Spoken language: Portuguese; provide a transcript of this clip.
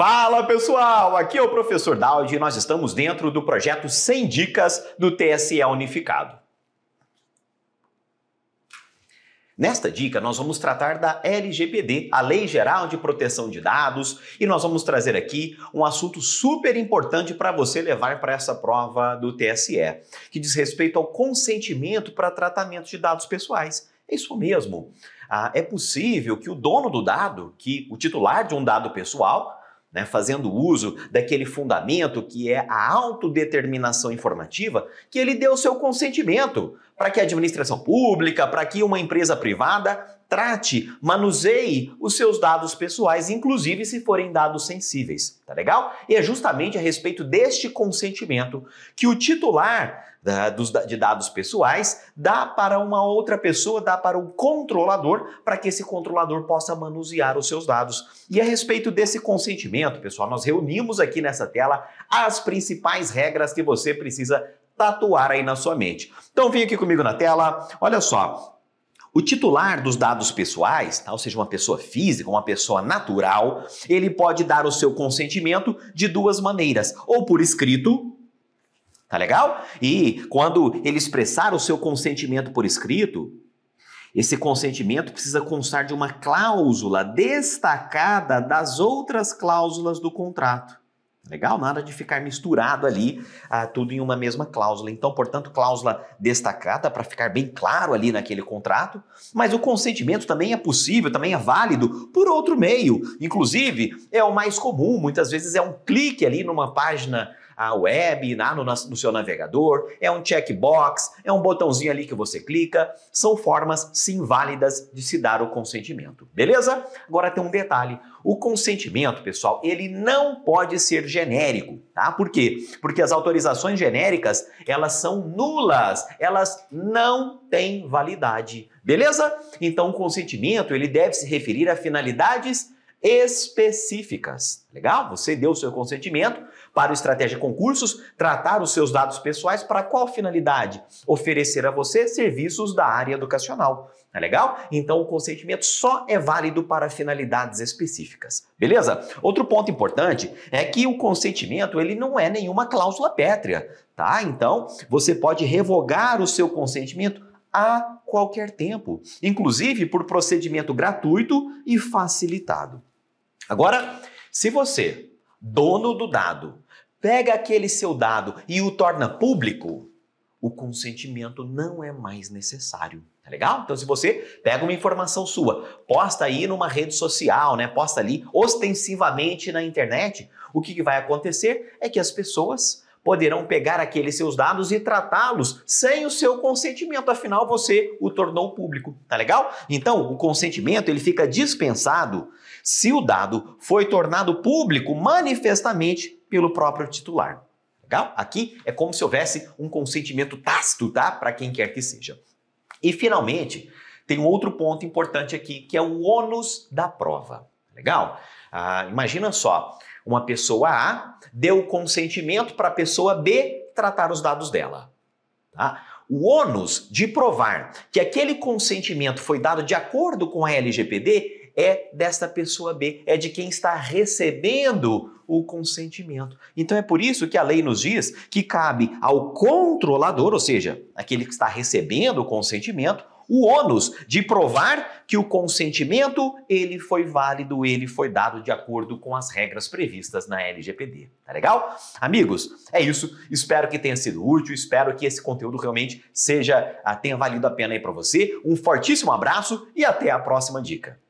Fala pessoal, aqui é o professor Daldi e nós estamos dentro do projeto 100 Dicas do TSE Unificado. Nesta dica, nós vamos tratar da LGPD, a Lei Geral de Proteção de Dados, e nós vamos trazer aqui um assunto super importante para você levar para essa prova do TSE, que diz respeito ao consentimento para tratamento de dados pessoais. É isso mesmo. Ah, é possível que o dono do dado, que o titular de um dado pessoal, né, fazendo uso daquele fundamento que é a autodeterminação informativa, que ele deu seu consentimento para que a administração pública, para que uma empresa privada trate, manuseie os seus dados pessoais, inclusive se forem dados sensíveis, tá legal? E é justamente a respeito deste consentimento que o titular da, dos, de dados pessoais dá para uma outra pessoa, dá para o controlador, para que esse controlador possa manusear os seus dados. E a respeito desse consentimento, pessoal, nós reunimos aqui nessa tela as principais regras que você precisa tatuar aí na sua mente. Então vem aqui comigo na tela, olha só. O titular dos dados pessoais, tá? ou seja, uma pessoa física, uma pessoa natural, ele pode dar o seu consentimento de duas maneiras, ou por escrito, tá legal? E quando ele expressar o seu consentimento por escrito, esse consentimento precisa constar de uma cláusula destacada das outras cláusulas do contrato. Legal? Nada de ficar misturado ali ah, tudo em uma mesma cláusula. Então, portanto, cláusula destacada para ficar bem claro ali naquele contrato, mas o consentimento também é possível, também é válido por outro meio. Inclusive, é o mais comum, muitas vezes é um clique ali numa página a web, na, no, no seu navegador, é um checkbox, é um botãozinho ali que você clica. São formas, sim, válidas de se dar o consentimento, beleza? Agora tem um detalhe. O consentimento, pessoal, ele não pode ser genérico, tá? Por quê? Porque as autorizações genéricas, elas são nulas, elas não têm validade, beleza? Então, o consentimento, ele deve se referir a finalidades específicas. Tá legal? Você deu o seu consentimento para o Estratégia Concursos tratar os seus dados pessoais para qual finalidade? Oferecer a você serviços da área educacional. Tá legal? Então o consentimento só é válido para finalidades específicas. Beleza? Outro ponto importante é que o consentimento ele não é nenhuma cláusula pétrea, tá? Então você pode revogar o seu consentimento a qualquer tempo, inclusive por procedimento gratuito e facilitado. Agora, se você, dono do dado, pega aquele seu dado e o torna público, o consentimento não é mais necessário. Tá legal? Então, se você pega uma informação sua, posta aí numa rede social, né? Posta ali ostensivamente na internet, o que, que vai acontecer é que as pessoas poderão pegar aqueles seus dados e tratá-los sem o seu consentimento, afinal você o tornou público, tá legal? Então, o consentimento ele fica dispensado se o dado foi tornado público manifestamente pelo próprio titular. Legal? Aqui é como se houvesse um consentimento tácito, tá? Para quem quer que seja. E finalmente, tem um outro ponto importante aqui, que é o ônus da prova. Legal? Ah, imagina só, uma pessoa A deu consentimento para a pessoa B tratar os dados dela. Tá? O ônus de provar que aquele consentimento foi dado de acordo com a LGPD é desta pessoa B, é de quem está recebendo o consentimento. Então é por isso que a lei nos diz que cabe ao controlador, ou seja, aquele que está recebendo o consentimento, o ônus de provar que o consentimento ele foi válido, ele foi dado de acordo com as regras previstas na LGPD. Tá legal? Amigos, é isso. Espero que tenha sido útil, espero que esse conteúdo realmente seja ah, tenha valido a pena aí para você. Um fortíssimo abraço e até a próxima dica.